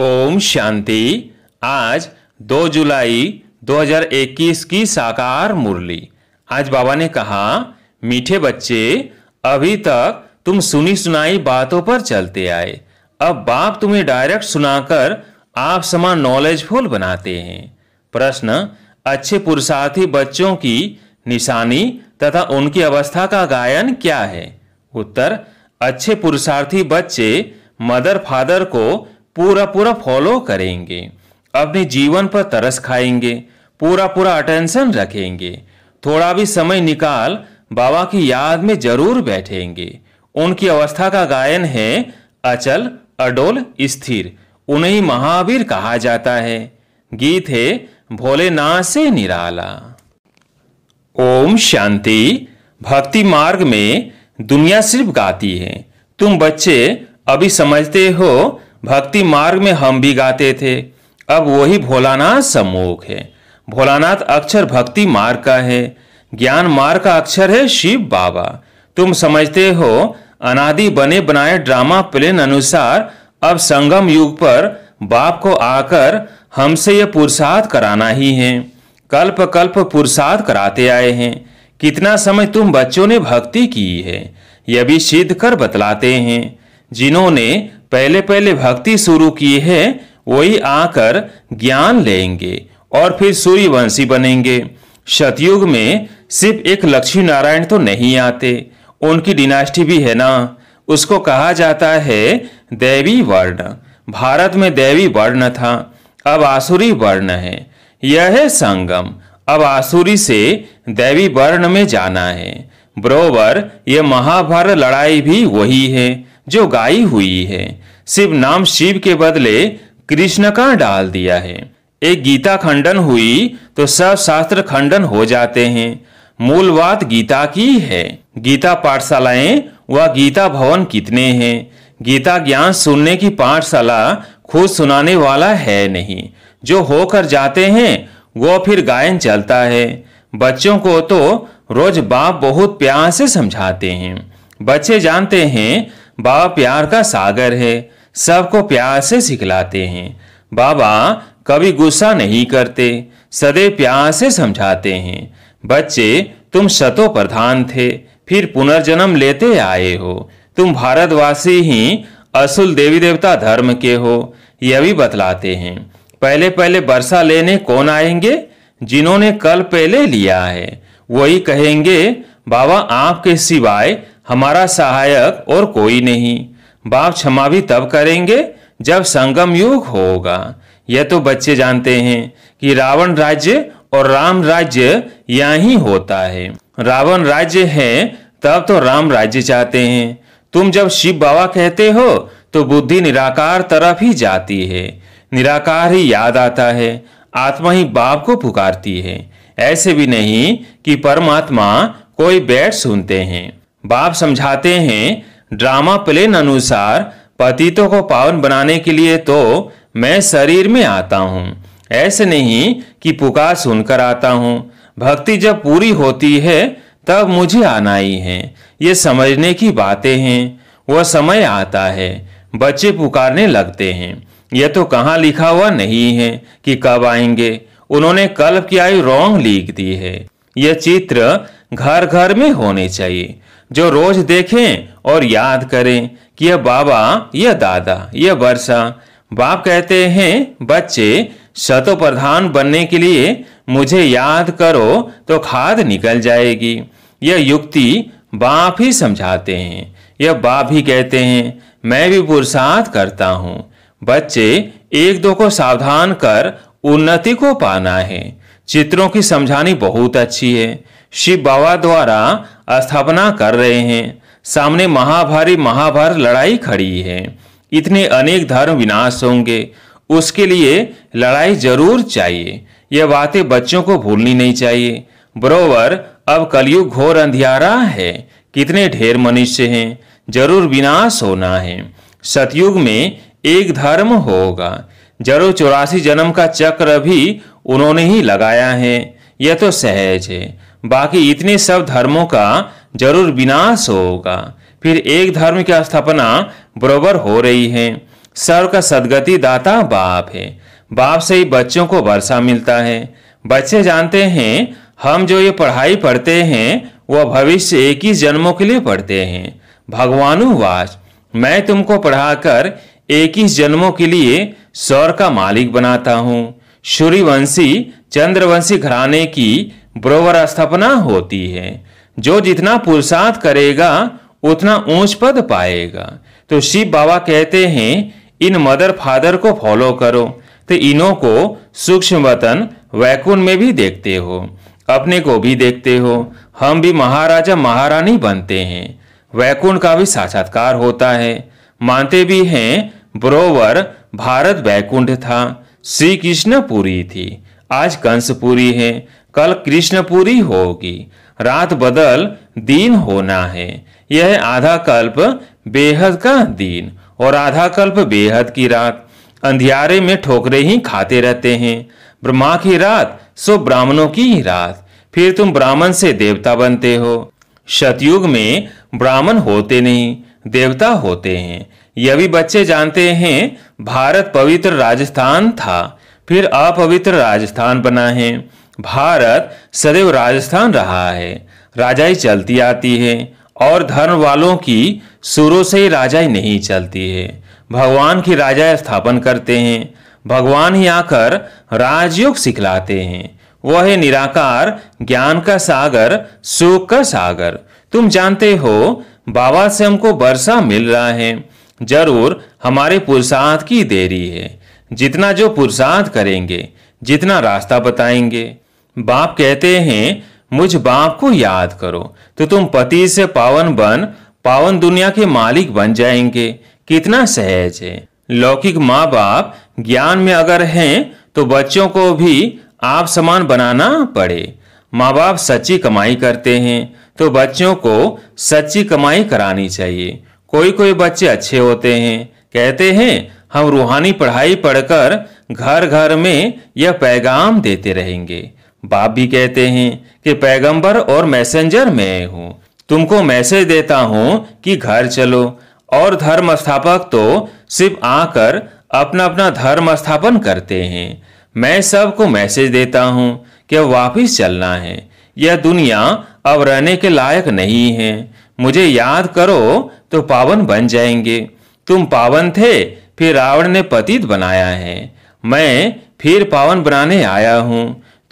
ओम शांति आज 2 जुलाई 2021 की साकार मुरली आज बाबा ने कहा मीठे बच्चे अभी तक तुम सुनी सुनाई बातों पर चलते आए अब बाप तुम्हें डायरेक्ट सुनाकर आप समान नॉलेजफुल बनाते हैं प्रश्न अच्छे पुरुषार्थी बच्चों की निशानी तथा उनकी अवस्था का गायन क्या है उत्तर अच्छे पुरुषार्थी बच्चे मदर फादर को पूरा पूरा फॉलो करेंगे अपने जीवन पर तरस खाएंगे पूरा पूरा अटेंशन रखेंगे थोड़ा भी समय निकाल बाबा की याद में जरूर बैठेंगे उनकी अवस्था का गायन है अचल अडोल स्थिर उन्हें महावीर कहा जाता है गीत है भोलेनाथ से निराला ओम शांति भक्ति मार्ग में दुनिया सिर्फ गाती है तुम बच्चे अभी समझते हो भक्ति मार्ग में हम भी गाते थे अब वही भोलानाथ सम्मोख है भोलानाथ अक्षर भक्ति मार्ग का है ज्ञान मार्ग का अक्षर है शिव बाबा तुम समझते हो अनादि बने बनाए ड्रामा प्लेन अनुसार अब संगम युग पर बाप को आकर हमसे यह पुरसाद कराना ही है कल्प कल्प पुरसाद कराते आए हैं कितना समय तुम बच्चों ने भक्ति की है यह भी सिद्ध कर बतलाते हैं जिन्होंने पहले पहले भक्ति शुरू किए हैं वही आकर ज्ञान लेंगे और फिर सूर्यवंशी बनेंगे सतयुग में सिर्फ एक लक्ष्मी नारायण तो नहीं आते उनकी डिनास्टी भी है ना उसको कहा जाता है देवी वर्ण भारत में देवी वर्ण था अब आसुरी वर्ण है यह है संगम अब आसुरी से देवी वर्ण में जाना है बरोबर यह महाभारत लड़ाई भी वही है जो गाई हुई है शिव नाम शिव के बदले कृष्ण का डाल दिया है एक गीता खंडन हुई तो सब शास्त्र खंडन हो जाते हैं मूल बात गीता की है गीता पाठशालाएं व गीता भवन कितने हैं गीता ज्ञान सुनने की पाठशाला खुद सुनाने वाला है नहीं जो होकर जाते हैं वो फिर गायन चलता है बच्चों को तो रोज बाप बहुत प्यार से समझाते हैं बच्चे जानते हैं बाबा प्यार का सागर है सबको प्यार से सिखलाते हैं बाबा कभी गुस्सा नहीं करते सदैव प्यार से समझाते हैं बच्चे तुम शतो प्रधान थे फिर पुनर्जन्म लेते आए हो तुम भारतवासी ही असुल देवी देवता धर्म के हो यह भी बतलाते हैं पहले पहले वर्षा लेने कौन आएंगे जिन्होंने कल पहले लिया है वही कहेंगे बाबा आपके सिवाय हमारा सहायक और कोई नहीं बाप क्षमा भी तब करेंगे जब संगम युग होगा यह तो बच्चे जानते हैं कि रावण राज्य और राम राज्य यहाँ होता है रावण राज्य है तब तो राम राज्य चाहते हैं तुम जब शिव बाबा कहते हो तो बुद्धि निराकार तरफ ही जाती है निराकार ही याद आता है आत्मा ही बाप को पुकारती है ऐसे भी नहीं कि परमात्मा कोई बैठ सुनते हैं बाप समझाते हैं ड्रामा प्लेन अनुसार पतितों को पावन बनाने के लिए तो मैं शरीर में आता हूँ ऐसे नहीं कि पुकार सुनकर आता हूँ भक्ति जब पूरी होती है तब मुझे आना ही है ये समझने की बातें हैं वह समय आता है बच्चे पुकारने लगते हैं यह तो कहाँ लिखा हुआ नहीं है कि कब आएंगे उन्होंने कल्प की आयु रोंग लिख दी है यह चित्र घर घर में होने चाहिए जो रोज देखें और याद करें कि यह बाबा यह दादा यह वर्षा बाप कहते हैं बच्चे प्रधान बनने के लिए मुझे याद करो तो खाद निकल जाएगी यह युक्ति बाप ही समझाते हैं यह बाप ही कहते हैं मैं भी पुरुषार्थ करता हूँ बच्चे एक दो को सावधान कर उन्नति को पाना है चित्रों की समझानी बहुत अच्छी है शिव बाबा द्वारा स्थापना कर रहे हैं सामने महाभारी महाभारत लड़ाई खड़ी है इतने अनेक धर्म विनाश होंगे उसके लिए लड़ाई जरूर चाहिए यह बातें बच्चों को भूलनी नहीं चाहिए बरोबर अब कलयुग घोर अंधियारा है कितने ढेर मनुष्य हैं जरूर विनाश होना है सतयुग में एक धर्म होगा जरूर चौरासी जन्म का चक्र भी उन्होंने ही लगाया है यह तो सहज है बाकी इतने सब धर्मों का जरूर विनाश होगा फिर एक धर्म की स्थापना बरोबर हो रही है सर्व का सदगति दाता बाप है बाप से ही बच्चों को वर्षा मिलता है बच्चे जानते हैं हम जो ये पढ़ाई पढ़ते हैं वह भविष्य एक ही जन्मों के लिए पढ़ते हैं भगवानुवास मैं तुमको पढ़ाकर एक ही जन्मों के लिए सौर का मालिक बनाता हूँ सूर्यवंशी चंद्रवंशी घराने की ब्रोवर स्थापना होती है जो जितना पुरुषार्थ करेगा उतना ऊंच पद पाएगा तो शिव बाबा कहते हैं इन मदर फादर को फॉलो करो तो इनों को सूक्ष्म वतन वैकुन में भी देखते हो अपने को भी देखते हो हम भी महाराजा महारानी बनते हैं वैकुंठ का भी साक्षात्कार होता है मानते भी हैं ब्रोवर भारत वैकुंठ था श्री कृष्णपुरी थी आज कंसपुरी है कल कृष्णपुरी होगी रात बदल दिन होना है यह आधा कल्प बेहद का दिन और आधा कल्प बेहद की रात अंधियारे में ठोकरे ही खाते रहते हैं ब्रह्मा की रात सो ब्राह्मणों की ही रात फिर तुम ब्राह्मण से देवता बनते हो शतयुग में ब्राह्मण होते नहीं देवता होते हैं यह भी बच्चे जानते हैं भारत पवित्र राजस्थान था फिर अपवित्र राजस्थान बना है भारत सदैव राजस्थान रहा है राजाई चलती आती है और धर्म वालों की शुरू से ही राजाई नहीं चलती है भगवान की राजा स्थापन करते हैं भगवान ही आकर राजयोग सिखलाते हैं वह है निराकार ज्ञान का सागर सुख का सागर तुम जानते हो बाबा से हमको वर्षा मिल रहा है जरूर हमारे पुरुषार्थ की देरी है जितना जो पुरुषार्थ करेंगे जितना रास्ता बताएंगे बाप कहते हैं मुझ बाप को याद करो तो तुम पति से पावन बन पावन दुनिया के मालिक बन जाएंगे कितना सहज है लौकिक माँ बाप ज्ञान में अगर हैं तो बच्चों को भी आप समान बनाना पड़े माँ बाप सच्ची कमाई करते हैं तो बच्चों को सच्ची कमाई करानी चाहिए कोई कोई बच्चे अच्छे होते हैं कहते हैं हम रूहानी पढ़ाई पढ़कर घर घर में यह पैगाम देते रहेंगे बाप भी कहते हैं कि पैगंबर और मैसेंजर मैं हूँ तुमको मैसेज देता हूँ कि घर चलो और धर्म स्थापक तो सिर्फ आकर अपना अपना धर्म स्थापन करते हैं मैं सबको मैसेज देता हूँ कि वापिस चलना है यह दुनिया अब रहने के लायक नहीं है मुझे याद करो तो पावन बन जाएंगे तुम पावन थे फिर रावण ने पतित बनाया है मैं फिर पावन बनाने आया हूँ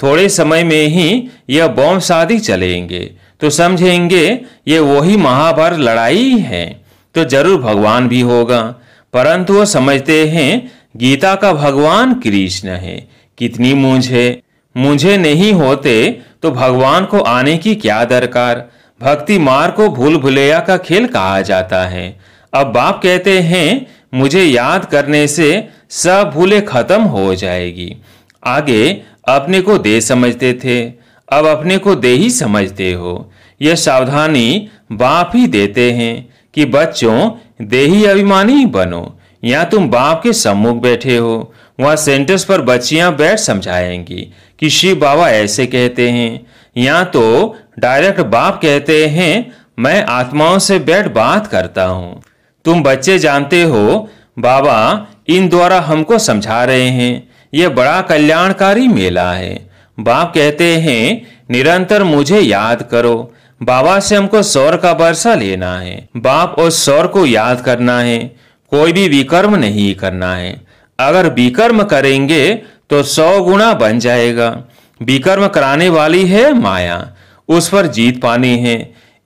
थोड़े समय में ही यह बॉम्ब शादी चलेंगे तो समझेंगे ये वही महाभारत लड़ाई है तो जरूर भगवान भी होगा परंतु वो समझते हैं गीता का भगवान कृष्ण है कितनी मुझे मुझे नहीं होते तो भगवान को आने की क्या दरकार भक्ति मार को भूल भुलैया का खेल कहा जाता है अब बाप कहते हैं मुझे याद करने से सब भूले खत्म हो जाएगी आगे अपने को दे समझते थे अब अपने को दे ही समझते हो यह सावधानी बाप ही देते हैं कि बच्चों देही अभिमानी बनो या तुम बाप के सम्मुख बैठे हो वहाँ सेंटर्स पर बच्चियाँ बैठ समझाएंगी कि शिव बाबा ऐसे कहते हैं या तो डायरेक्ट बाप कहते हैं मैं आत्माओं से बैठ बात करता हूँ तुम बच्चे जानते हो बाबा इन द्वारा हमको समझा रहे हैं यह बड़ा कल्याणकारी मेला है बाप कहते हैं निरंतर मुझे याद करो बाबा से हमको सौर का वर्षा लेना है बाप और सौर को याद करना है कोई भी विकर्म नहीं करना है अगर विकर्म करेंगे तो सौ गुना बन जाएगा विकर्म कराने वाली है माया उस पर जीत पानी है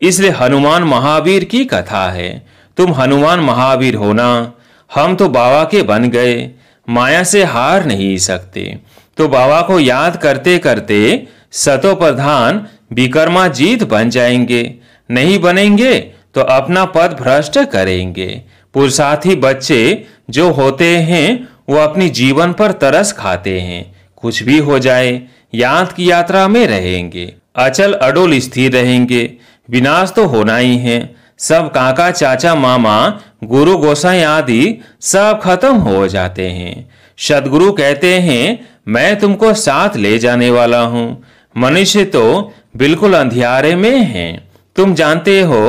इसलिए हनुमान महावीर की कथा है तुम हनुमान महावीर होना हम तो बाबा के बन गए माया से हार नहीं सकते तो बाबा को याद करते करते सतो प्रधान विकर्मा जीत बन जाएंगे नहीं बनेंगे तो अपना पद भ्रष्ट करेंगे पुरुषार्थी बच्चे जो होते हैं वो अपनी जीवन पर तरस खाते हैं कुछ भी हो जाए याद की यात्रा में रहेंगे अचल अडोल स्थिर रहेंगे विनाश तो होना ही है सब काका चाचा मामा गुरु गोसाई आदि सब खत्म हो जाते हैं सदगुरु कहते हैं मैं तुमको साथ ले जाने वाला हूँ मनुष्य तो बिल्कुल अंधियारे में है तुम जानते हो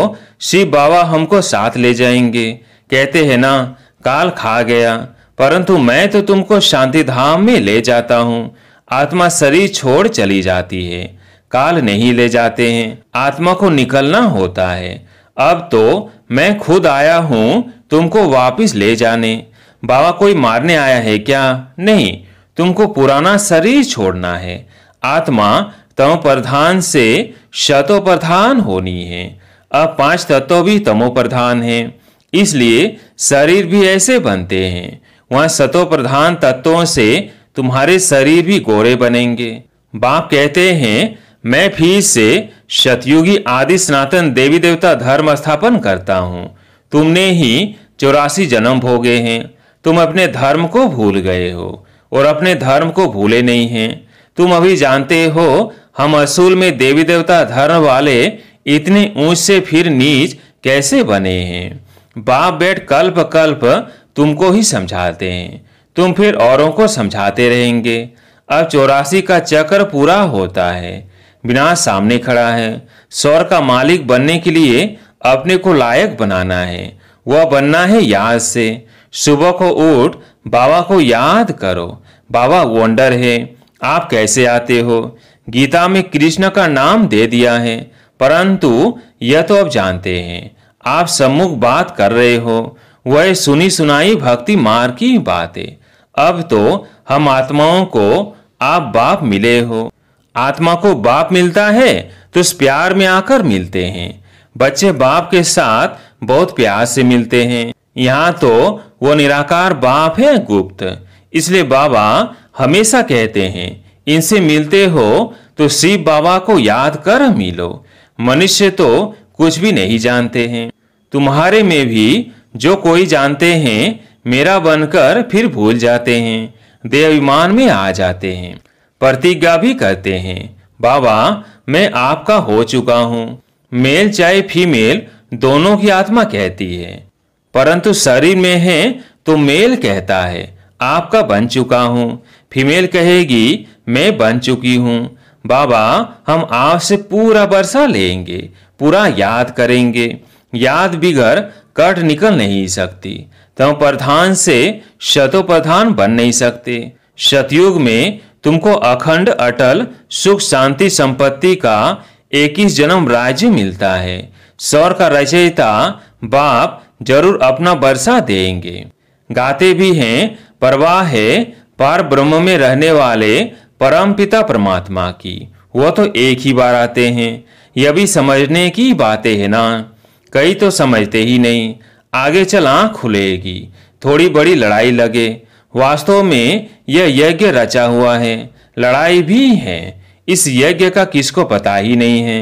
शिव बाबा हमको साथ ले जाएंगे कहते हैं ना काल खा गया परंतु मैं तो तुमको शांति धाम में ले जाता हूँ आत्मा शरीर छोड़ चली जाती है काल नहीं ले जाते हैं आत्मा को निकलना होता है अब तो मैं खुद आया हूं तुमको वापस ले जाने बाबा कोई मारने आया है क्या नहीं तुमको पुराना शरीर छोड़ना है आत्मा तम प्रधान से शतो प्रधान होनी है अब पांच तत्व भी तमो प्रधान है इसलिए शरीर भी ऐसे बनते हैं वहाँ प्रधान तत्वों से तुम्हारे शरीर भी गोरे बनेंगे बाप कहते हैं मैं फिर से शतयुगी आदि सनातन देवी देवता धर्म स्थापन करता हूँ तुमने ही चौरासी जन्म भोगे हैं तुम अपने धर्म को भूल गए हो और अपने धर्म को भूले नहीं हैं तुम अभी जानते हो हम असूल में देवी देवता धर्म वाले इतने ऊंच से फिर नीच कैसे बने हैं बाप बेट कल्प कल्प तुमको ही समझाते हैं तुम फिर औरों को समझाते रहेंगे अब चौरासी का चक्र पूरा होता है विनाश सामने खड़ा है स्वर का मालिक बनने के लिए अपने को लायक बनाना है वह बनना है याद से सुबह को उठ बाबा को याद करो बाबा वंडर है आप कैसे आते हो गीता में कृष्ण का नाम दे दिया है परंतु यह तो आप जानते हैं आप सम्मुख बात कर रहे हो वह सुनी सुनाई भक्ति मार की बात है अब तो हम आत्माओं को आप बाप मिले हो आत्मा को बाप मिलता है तो इस प्यार में आकर मिलते हैं बच्चे बाप के साथ बहुत प्यार से मिलते हैं यहाँ तो वो निराकार बाप है गुप्त इसलिए बाबा हमेशा कहते हैं इनसे मिलते हो तो शिव बाबा को याद कर मिलो मनुष्य तो कुछ भी नहीं जानते हैं तुम्हारे में भी जो कोई जानते हैं मेरा बनकर फिर भूल जाते हैं देवाभिमान में आ जाते हैं प्रतिज्ञा भी करते हैं बाबा मैं आपका हो चुका हूँ मेल चाहे फीमेल दोनों की आत्मा कहती है परंतु शरीर में है तो मेल कहता है आपका बन चुका हूँ फीमेल कहेगी मैं बन चुकी हूँ बाबा हम आपसे पूरा वर्षा लेंगे पूरा याद करेंगे याद बिगर कट निकल नहीं सकती तम तो प्रधान से शतो प्रधान बन नहीं सकते शतयुग में तुमको अखंड अटल सुख शांति संपत्ति का इक्कीस जन्म राज्य मिलता है सौर का रचयिता बाप जरूर अपना वर्षा देंगे गाते भी हैं परवाह है पार ब्रह्म में रहने वाले परम पिता परमात्मा की वो तो एक ही बार आते हैं यह भी समझने की बातें है ना कई तो समझते ही नहीं आगे चल आँख खुलेगी थोड़ी बड़ी लड़ाई लगे वास्तव में यह यज्ञ रचा हुआ है लड़ाई भी है इस यज्ञ का किसको पता ही नहीं है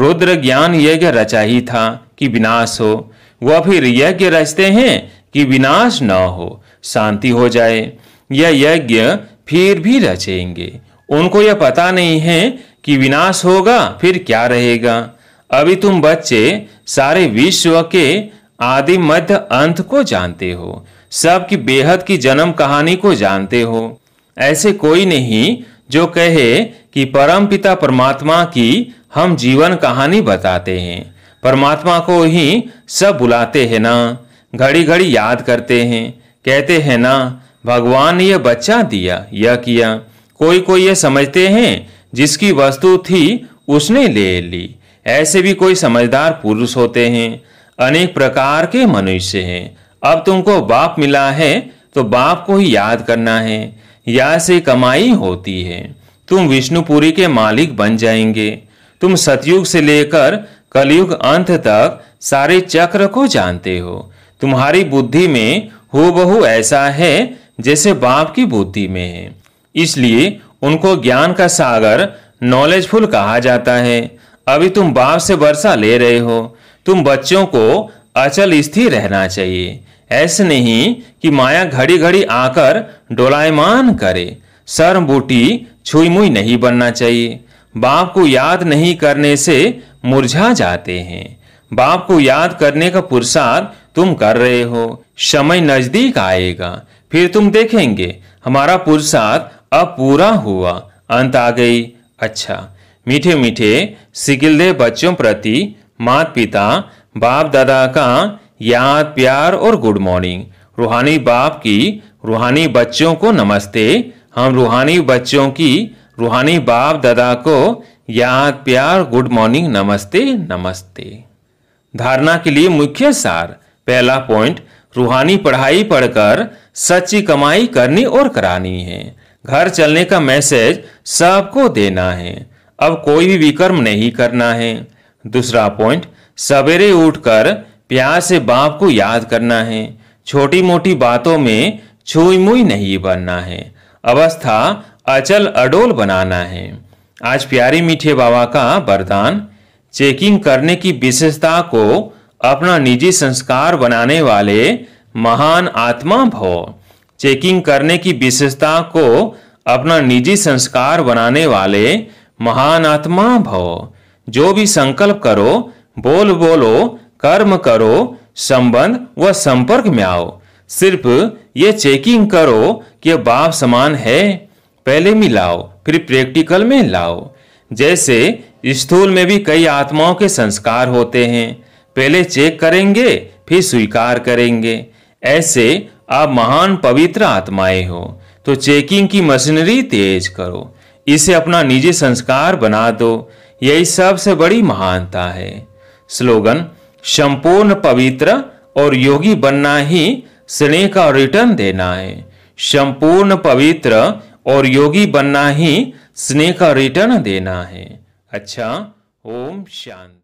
रुद्र ज्ञान यज्ञ रचा ही था कि विनाश हो वह फिर यज्ञ रचते हैं कि विनाश न हो शांति हो जाए यह यज्ञ फिर भी रचेंगे उनको यह पता नहीं है कि विनाश होगा फिर क्या रहेगा अभी तुम बच्चे सारे विश्व के आदि मध्य अंत को जानते हो सबकी बेहद की जन्म कहानी को जानते हो ऐसे कोई नहीं जो कहे कि परम पिता परमात्मा की हम जीवन कहानी बताते हैं परमात्मा को ही सब बुलाते हैं ना घड़ी घड़ी याद करते हैं कहते हैं ना भगवान ने यह बच्चा दिया यह किया कोई कोई यह समझते हैं जिसकी वस्तु थी उसने ले ली ऐसे भी कोई समझदार पुरुष होते हैं अनेक प्रकार के मनुष्य हैं अब तुमको बाप मिला है तो बाप को ही याद करना है या से कमाई होती है तुम विष्णुपुरी के मालिक बन जाएंगे तुम सतयुग से लेकर कलयुग अंत तक सारे चक्र को जानते हो तुम्हारी बुद्धि में हो बहु ऐसा है जैसे बाप की बुद्धि में है इसलिए उनको ज्ञान का सागर नॉलेजफुल कहा जाता है अभी तुम बाप से वर्षा ले रहे हो तुम बच्चों को अचल स्थिर रहना चाहिए ऐसे नहीं कि माया घड़ी घड़ी आकर डोलायमान करे सर बूटी छुई मुई नहीं बनना चाहिए बाप को याद नहीं करने से मुरझा जाते हैं बाप को याद करने का पुरसाद तुम कर रहे हो समय नजदीक आएगा फिर तुम देखेंगे हमारा पुरसाद अब पूरा हुआ अंत आ गई अच्छा मीठे मीठे सिकिलदे बच्चों प्रति माता पिता बाप दादा का याद प्यार और गुड मॉर्निंग रूहानी बाप की रूहानी बच्चों को नमस्ते हम रूहानी बच्चों की रूहानी बाप दादा को याद प्यार गुड मॉर्निंग नमस्ते नमस्ते धारणा के लिए मुख्य सार पहला पॉइंट रूहानी पढ़ाई पढ़कर सच्ची कमाई करनी और करानी है घर चलने का मैसेज सबको देना है अब कोई भी विकर्म नहीं करना है दूसरा पॉइंट सवेरे उठकर प्यार से बाप को याद करना है छोटी मोटी बातों में छुई मुई नहीं बनना है अवस्था अचल अडोल बनाना है आज प्यारे मीठे बाबा का वरदान चेकिंग करने की विशेषता को अपना निजी संस्कार बनाने वाले महान आत्मा भो चेकिंग करने की विशेषता को अपना निजी संस्कार बनाने वाले महान आत्मा भव जो भी संकल्प करो बोल बोलो कर्म करो संबंध व संपर्क में आओ सिर्फ ये चेकिंग करो कि बाप समान है पहले मिलाओ फिर प्रैक्टिकल में लाओ जैसे स्थूल में भी कई आत्माओं के संस्कार होते हैं पहले चेक करेंगे फिर स्वीकार करेंगे ऐसे आप महान पवित्र आत्माएं हो तो चेकिंग की मशीनरी तेज करो इसे अपना निजी संस्कार बना दो यही सबसे बड़ी महानता है स्लोगन संपूर्ण पवित्र और योगी बनना ही स्नेह का रिटर्न देना है संपूर्ण पवित्र और योगी बनना ही स्नेह का रिटर्न देना है अच्छा ओम शांति